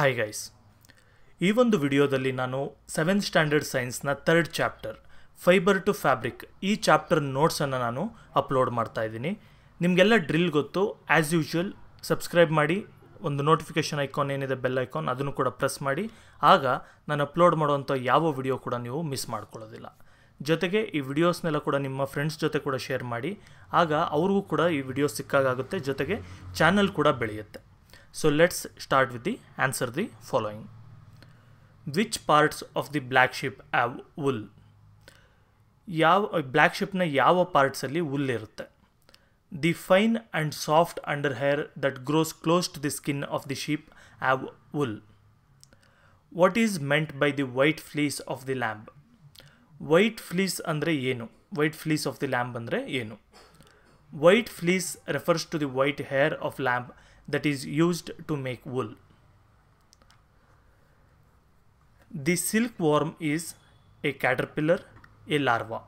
Hi guys ಈ ಒಂದು ವಿಡಿಯೋದಲ್ಲಿ ನಾನು ಸೆವೆಂತ್ ಸ್ಟ್ಯಾಂಡರ್ಡ್ ಸೈನ್ಸ್ನ third chapter fibre to fabric ಈ ಚಾಪ್ಟರ್ ನೋಟ್ಸನ್ನು ನಾನು ಅಪ್ಲೋಡ್ ಮಾಡ್ತಾ ಇದ್ದೀನಿ ನಿಮಗೆಲ್ಲ ಡ್ರಿಲ್ ಗೊತ್ತು ಆ್ಯಸ್ ಯೂಶುವಲ್ ಸಬ್ಸ್ಕ್ರೈಬ್ ಮಾಡಿ ಒಂದು ನೋಟಿಫಿಕೇಷನ್ ಐಕಾನ್ ಏನಿದೆ ಬೆಲ್ ಐಕಾನ್ ಅದನ್ನು ಕೂಡ ಪ್ರೆಸ್ ಮಾಡಿ ಆಗ ನಾನು ಅಪ್ಲೋಡ್ ಮಾಡುವಂಥ ಯಾವ ವಿಡಿಯೋ ಕೂಡ ನೀವು ಮಿಸ್ ಮಾಡ್ಕೊಳ್ಳೋದಿಲ್ಲ ಜೊತೆಗೆ ಈ ವಿಡಿಯೋಸ್ನೆಲ್ಲ ಕೂಡ ನಿಮ್ಮ ಫ್ರೆಂಡ್ಸ್ ಜೊತೆ ಕೂಡ ಶೇರ್ ಮಾಡಿ ಆಗ ಅವ್ರಿಗೂ ಕೂಡ ಈ ವಿಡಿಯೋ ಸಿಕ್ಕಾಗುತ್ತೆ ಜೊತೆಗೆ ಚಾನಲ್ ಕೂಡ ಬೆಳೆಯುತ್ತೆ So let's start with the answer the following. Which parts of the black sheep have wool? Yav, uh, black sheep na yava parts ali wool irutte. The fine and soft underhair that grows close to the skin of the sheep have wool. What is meant by the white fleece of the lamb? White fleece andre yenu. White fleece of the lamb andre yenu. White fleece refers to the white hair of lamb that is used to make wool. The silkworm is a caterpillar, a larva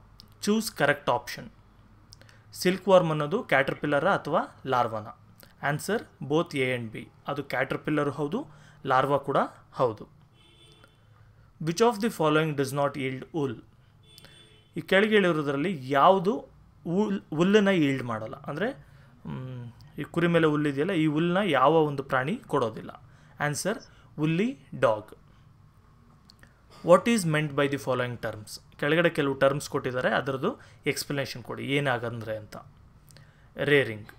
choose correct option silkworm ಅನ್ನೋದು caterpillar ಅಥವಾ ಲಾರ್ವಾನ answer both A and B ಅದು caterpillar ಹೌದು larva ಕೂಡ ಹೌದು which of the following does not yield wool ಈ ಕೆಳಗೆ ಹೇಳಿರೋದ್ರಲ್ಲಿ ಯಾವುದು ಉಲ್ ಹುಲ್ಲನ್ನು ಈಲ್ಡ್ ಮಾಡಲ್ಲ ಅಂದರೆ ಈ ಕುರಿ ಮೇಲೆ ಹುಲ್ಲಿದೆಯಲ್ಲ ಈ ಹುಲ್ಲನ್ನ ಯಾವ ಒಂದು ಪ್ರಾಣಿ ಕೊಡೋದಿಲ್ಲ ಆನ್ಸರ್ ಹುಲ್ಲಿ dog what is meant by the following terms ಕೆಳಗಡೆ ಕೆಲವು ಟರ್ಮ್ಸ್ ಕೊಟ್ಟಿದ್ದಾರೆ ಅದರದ್ದು ಎಕ್ಸ್ಪ್ಲನೇಷನ್ ಕೊಡಿ ಏನಾಗಂದ್ರೆ ಅಂತ rearing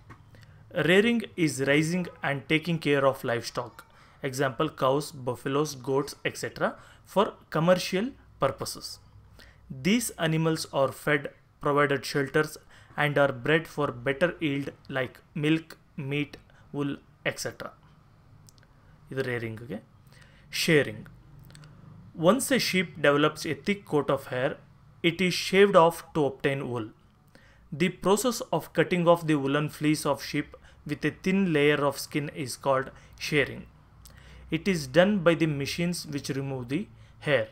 rearing is raising and taking care of livestock example cows buffaloes goats etcetera for commercial purposes these animals are fed provided shelters and are bred for better yield like milk, meat, wool, etc. ಇದು rearing, shearing once a a develops a thick coat of hair it is shaved off to wool. The process of cutting off the woolen fleece of sheep with a thin layer of skin is called shearing. It is done by the machines which remove the hair.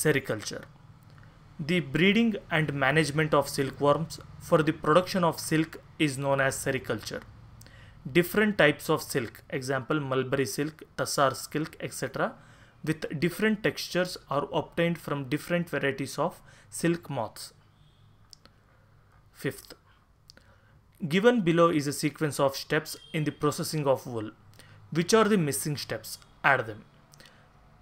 Sericulture the breeding and management of silkworms for the production of silk is known as sericulture. Different types of silk, example mulberry silk, tassar silk, etc., with different textures are obtained from different varieties of silk moths. Fifth, given below is a sequence of steps in the processing of wool. Which are the missing steps? Add them.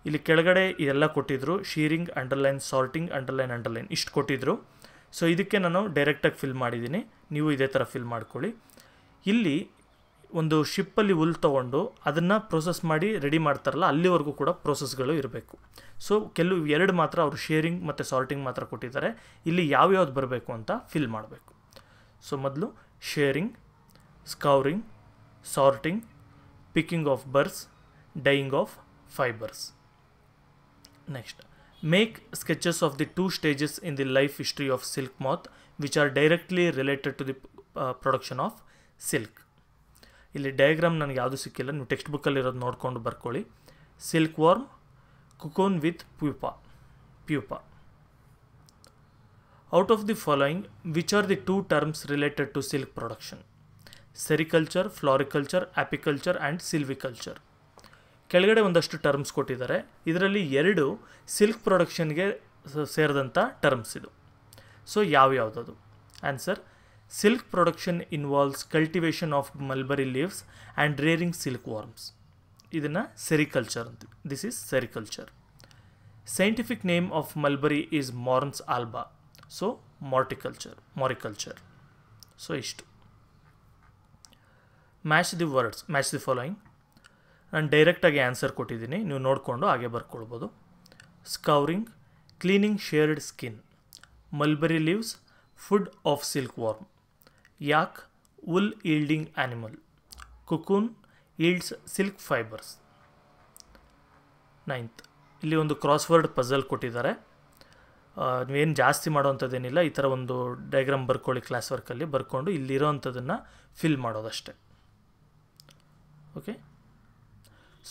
ಇಲ್ಲಿ ಕೆಳಗಡೆ ಇದೆಲ್ಲ ಕೊಟ್ಟಿದ್ದರು shearing underline sorting underline underline ಇಷ್ಟು ಕೊಟ್ಟಿದ್ದರು so ಇದಕ್ಕೆ ನಾನು ಡೈರೆಕ್ಟಾಗಿ fill ಮಾಡಿದ್ದೀನಿ ನೀವು ಇದೇ ಥರ ಫಿಲ್ ಮಾಡ್ಕೊಳ್ಳಿ ಇಲ್ಲಿ ಒಂದು ಶಿಪ್ಪಲ್ಲಿ ಉಲ್ ತೊಗೊಂಡು ಅದನ್ನು ಪ್ರೊಸೆಸ್ ಮಾಡಿ ರೆಡಿ ಮಾಡ್ತಾರಲ್ಲ ಅಲ್ಲಿವರೆಗೂ ಕೂಡ ಪ್ರೊಸೆಸ್ಗಳು ಇರಬೇಕು ಸೊ ಕೆಲವು ಎರಡು ಮಾತ್ರ ಅವರು ಶೇರಿಂಗ್ ಮತ್ತು ಸಾಲ್ಟಿಂಗ್ ಮಾತ್ರ ಕೊಟ್ಟಿದ್ದಾರೆ ಇಲ್ಲಿ ಯಾವ್ಯಾವ್ದು ಬರಬೇಕು ಅಂತ ಫಿಲ್ ಮಾಡಬೇಕು ಸೊ ಮೊದಲು shearing scouring sorting picking of burrs dyeing of fibres next make sketches of the two stages in the life history of silk moth which are directly related to the production of silk ಇಲ್ಲಿ diagram ನನಗೆ ಯಾವುದು ಸಿಕ್ಕಿಲ್ಲ ನೀವು text ಬುಕ್ಕಲ್ಲಿ ಇರೋದು ನೋಡಿಕೊಂಡು ಬರ್ಕೊಳ್ಳಿ silkworm cocoon with pupa pupa out of the following which are the two terms related to silk production sericulture floriculture apiculture and ಸಿಲ್ವಿಕಲ್ಚರ್ ಕೆಳಗಡೆ ಒಂದಷ್ಟು ಟರ್ಮ್ಸ್ ಕೊಟ್ಟಿದ್ದಾರೆ ಇದರಲ್ಲಿ ಎರಡು ಸಿಲ್ಕ್ ಪ್ರೊಡಕ್ಷನ್ಗೆ ಸೇರಿದಂಥ ಟರ್ಮ್ಸ್ ಇದು ಸೊ ಯಾವ್ಯಾವುದದು answer silk production involves cultivation of mulberry leaves and rearing silkworms ಇದನ್ನು ಸೆರಿಕಲ್ಚರ್ ಅಂತೀವಿ this is sericulture scientific name of mulberry is Morus alba so moriculture moriculture so ಇಷ್ಟು match the words match the following ನಾನು ಡೈರೆಕ್ಟಾಗಿ answer ಕೊಟ್ಟಿದ್ದೀನಿ ನೀವು ನೋಡಿಕೊಂಡು ಹಾಗೆ ಬರ್ಕೊಳ್ಬೋದು scouring cleaning sheared skin mulberry leaves food of silkworm yak wool yielding animal cocoon yields silk fibres ninth ಇಲ್ಲಿ ಒಂದು ಕ್ರಾಸ್ವರ್ಡ್ ಪಝಲ್ ಕೊಟ್ಟಿದ್ದಾರೆ ನೀವೇನು ಜಾಸ್ತಿ ಮಾಡೋವಂಥದ್ದೇನಿಲ್ಲ ಈ ಥರ ಒಂದು ಡಯಾಗ್ರಾಮ್ ಬರ್ಕೊಳ್ಳಿ ಕ್ಲಾಸ್ ವರ್ಕಲ್ಲಿ ಬರ್ಕೊಂಡು ಇಲ್ಲಿರೋ ಅಂಥದ್ದನ್ನು ಫಿಲ್ ಮಾಡೋದಷ್ಟೆ ಓಕೆ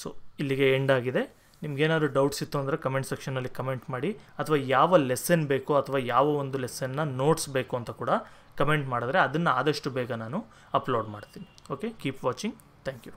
ಸೊ ಇಲ್ಲಿಗೆ ಎಂಡ್ ಆಗಿದೆ ನಿಮ್ಗೇನಾದ್ರು ಡೌಟ್ಸ್ ಇತ್ತು ಅಂದರೆ ಕಮೆಂಟ್ ಸೆಕ್ಷನಲ್ಲಿ ಕಮೆಂಟ್ ಮಾಡಿ ಅಥವಾ ಯಾವ ಲೆಸನ್ ಬೇಕು ಅಥವಾ ಯಾವ ಒಂದು ಲೆಸನ್ನ ನೋಟ್ಸ್ ಬೇಕು ಅಂತ ಕೂಡ ಕಮೆಂಟ್ ಮಾಡಿದ್ರೆ ಅದನ್ನು ಆದಷ್ಟು ಬೇಗ ನಾನು ಅಪ್ಲೋಡ್ ಮಾಡ್ತೀನಿ okay keep watching thank you